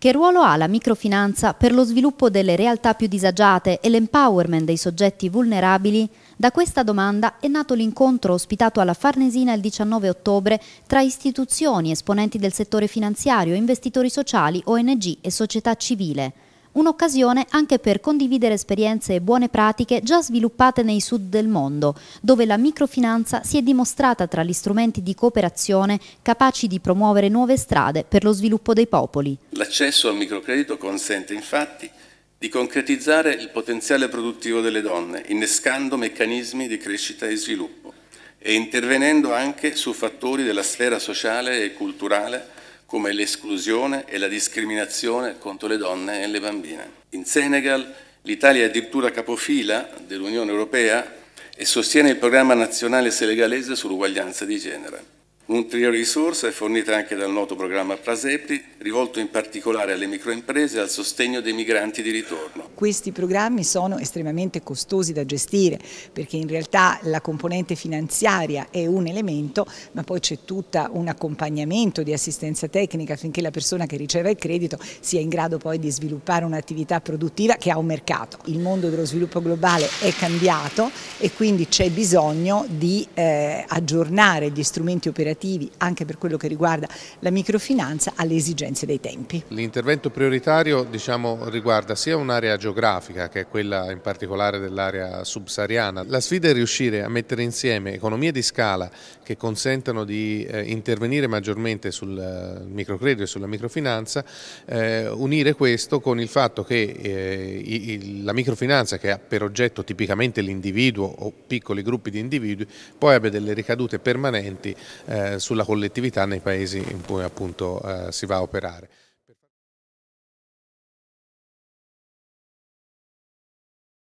Che ruolo ha la microfinanza per lo sviluppo delle realtà più disagiate e l'empowerment dei soggetti vulnerabili? Da questa domanda è nato l'incontro ospitato alla Farnesina il 19 ottobre tra istituzioni, esponenti del settore finanziario, investitori sociali, ONG e società civile un'occasione anche per condividere esperienze e buone pratiche già sviluppate nei sud del mondo, dove la microfinanza si è dimostrata tra gli strumenti di cooperazione capaci di promuovere nuove strade per lo sviluppo dei popoli. L'accesso al microcredito consente infatti di concretizzare il potenziale produttivo delle donne, innescando meccanismi di crescita e sviluppo e intervenendo anche su fattori della sfera sociale e culturale come l'esclusione e la discriminazione contro le donne e le bambine. In Senegal l'Italia è addirittura capofila dell'Unione Europea e sostiene il programma nazionale senegalese sull'uguaglianza di genere. Un'ulteriore risorsa è fornita anche dal noto programma Prasepi, rivolto in particolare alle microimprese e al sostegno dei migranti di ritorno. Questi programmi sono estremamente costosi da gestire perché in realtà la componente finanziaria è un elemento, ma poi c'è tutto un accompagnamento di assistenza tecnica affinché la persona che riceve il credito sia in grado poi di sviluppare un'attività produttiva che ha un mercato. Il mondo dello sviluppo globale è cambiato e quindi c'è bisogno di eh, aggiornare gli strumenti operativi legislativi, anche per quello che riguarda la microfinanza, alle esigenze dei tempi. L'intervento prioritario diciamo, riguarda sia un'area geografica, che è quella in particolare dell'area subsahariana. La sfida è riuscire a mettere insieme economie di scala che consentano di eh, intervenire maggiormente sul eh, microcredito e sulla microfinanza, eh, unire questo con il fatto che eh, i, il, la microfinanza, che ha per oggetto tipicamente l'individuo o piccoli gruppi di individui, poi abbia delle ricadute permanenti eh, sulla collettività nei paesi in cui appunto eh, si va a operare.